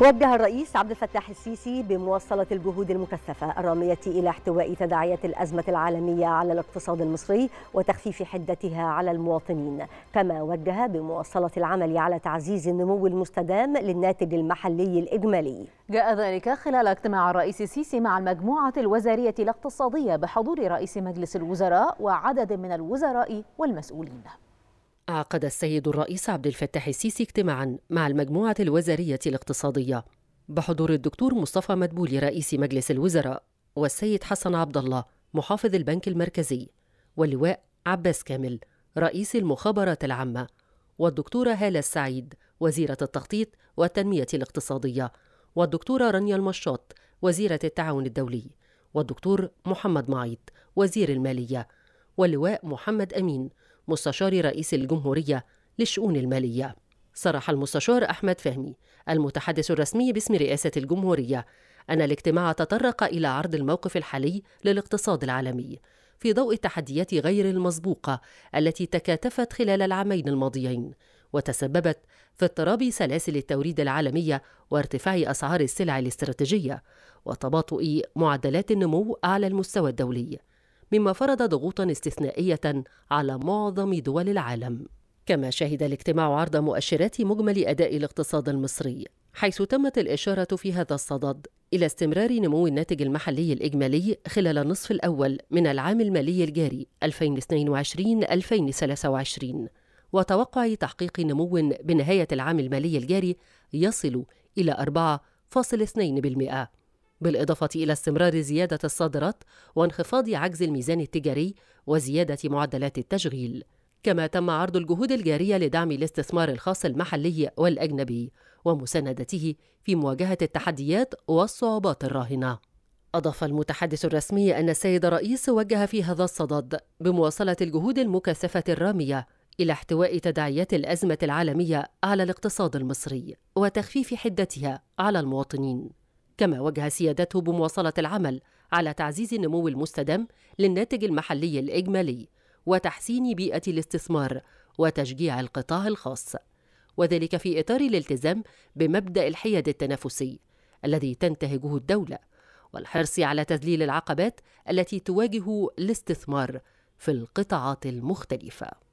وجه الرئيس عبد الفتاح السيسي بمواصلة الجهود المكثفة الرامية إلى احتواء تداعيات الأزمة العالمية على الاقتصاد المصري وتخفيف حدتها على المواطنين كما وجه بمواصلة العمل على تعزيز النمو المستدام للناتج المحلي الإجمالي جاء ذلك خلال اجتماع الرئيس السيسي مع المجموعة الوزارية الاقتصادية بحضور رئيس مجلس الوزراء وعدد من الوزراء والمسؤولين عقد السيد الرئيس عبد الفتاح السيسي اجتماعا مع المجموعة الوزارية الاقتصادية بحضور الدكتور مصطفى مدبولي رئيس مجلس الوزراء والسيد حسن عبد الله محافظ البنك المركزي واللواء عباس كامل رئيس المخابرات العامة والدكتورة هالة السعيد وزيرة التخطيط والتنمية الاقتصادية والدكتورة رانيا المشاط وزيرة التعاون الدولي والدكتور محمد معيط وزير المالية واللواء محمد أمين مستشار رئيس الجمهورية للشؤون المالية صرح المستشار أحمد فهمي المتحدث الرسمي باسم رئاسة الجمهورية أن الاجتماع تطرق إلى عرض الموقف الحالي للاقتصاد العالمي في ضوء التحديات غير المسبوقة التي تكاتفت خلال العامين الماضيين وتسببت في اضطراب سلاسل التوريد العالمية وارتفاع أسعار السلع الاستراتيجية وتباطؤ معدلات النمو على المستوى الدولي مما فرض ضغوطا استثنائيه على معظم دول العالم كما شهد الاجتماع عرض مؤشرات مجمل اداء الاقتصاد المصري حيث تمت الاشاره في هذا الصدد الى استمرار نمو الناتج المحلي الاجمالي خلال النصف الاول من العام المالي الجاري 2022 2023 وتوقع تحقيق نمو بنهايه العام المالي الجاري يصل الى 4.2% بالإضافة إلى استمرار زيادة الصادرات وانخفاض عجز الميزان التجاري وزيادة معدلات التشغيل كما تم عرض الجهود الجارية لدعم الاستثمار الخاص المحلي والأجنبي ومساندته في مواجهة التحديات والصعوبات الراهنة أضاف المتحدث الرسمي أن السيد الرئيس وجه في هذا الصدد بمواصلة الجهود المكثفة الرامية إلى احتواء تداعيات الأزمة العالمية على الاقتصاد المصري وتخفيف حدتها على المواطنين كما وجه سيادته بمواصلة العمل على تعزيز النمو المستدام للناتج المحلي الإجمالي وتحسين بيئة الاستثمار وتشجيع القطاع الخاص وذلك في إطار الالتزام بمبدأ الحياد التنافسي الذي تنتهجه الدولة والحرص على تذليل العقبات التي تواجه الاستثمار في القطاعات المختلفه